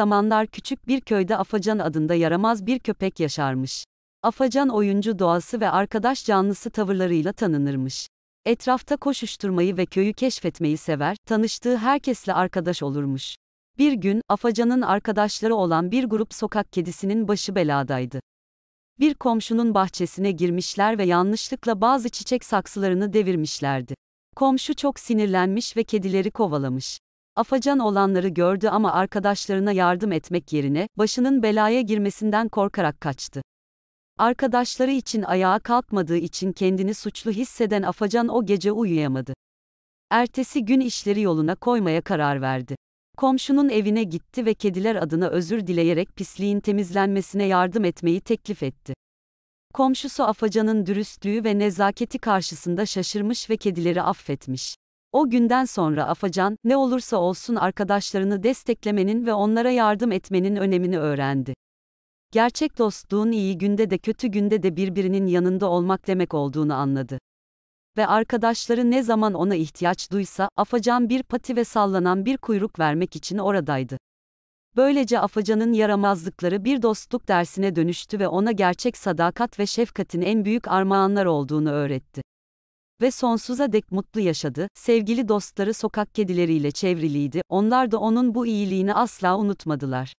zamanlar küçük bir köyde Afacan adında yaramaz bir köpek yaşarmış. Afacan oyuncu doğası ve arkadaş canlısı tavırlarıyla tanınırmış. Etrafta koşuşturmayı ve köyü keşfetmeyi sever, tanıştığı herkesle arkadaş olurmuş. Bir gün, Afacan'ın arkadaşları olan bir grup sokak kedisinin başı beladaydı. Bir komşunun bahçesine girmişler ve yanlışlıkla bazı çiçek saksılarını devirmişlerdi. Komşu çok sinirlenmiş ve kedileri kovalamış. Afacan olanları gördü ama arkadaşlarına yardım etmek yerine başının belaya girmesinden korkarak kaçtı. Arkadaşları için ayağa kalkmadığı için kendini suçlu hisseden Afacan o gece uyuyamadı. Ertesi gün işleri yoluna koymaya karar verdi. Komşunun evine gitti ve kediler adına özür dileyerek pisliğin temizlenmesine yardım etmeyi teklif etti. Komşusu Afacan'ın dürüstlüğü ve nezaketi karşısında şaşırmış ve kedileri affetmiş. O günden sonra Afacan, ne olursa olsun arkadaşlarını desteklemenin ve onlara yardım etmenin önemini öğrendi. Gerçek dostluğun iyi günde de kötü günde de birbirinin yanında olmak demek olduğunu anladı. Ve arkadaşları ne zaman ona ihtiyaç duysa, Afacan bir pati ve sallanan bir kuyruk vermek için oradaydı. Böylece Afacan'ın yaramazlıkları bir dostluk dersine dönüştü ve ona gerçek sadakat ve şefkatin en büyük armağanlar olduğunu öğretti ve sonsuza dek mutlu yaşadı. Sevgili dostları sokak kedileriyle çevriliydi. Onlar da onun bu iyiliğini asla unutmadılar.